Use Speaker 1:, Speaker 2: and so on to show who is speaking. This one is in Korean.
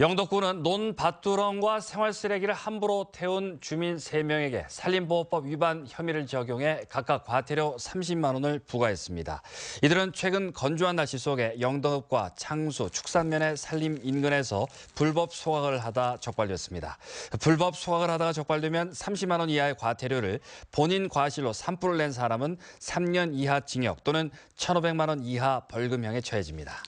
Speaker 1: 영덕군은 논밭두렁과 생활 쓰레기를 함부로 태운 주민 3명에게 산림보호법 위반 혐의를 적용해 각각 과태료 30만 원을 부과했습니다. 이들은 최근 건조한 날씨 속에 영덕과 창수, 축산면의 산림 인근에서 불법 소각을 하다 적발됐습니다. 불법 소각을 하다가 적발되면 30만 원 이하의 과태료를 본인 과실로 산불을 낸 사람은 3년 이하 징역 또는 1,500만 원 이하 벌금형에 처해집니다.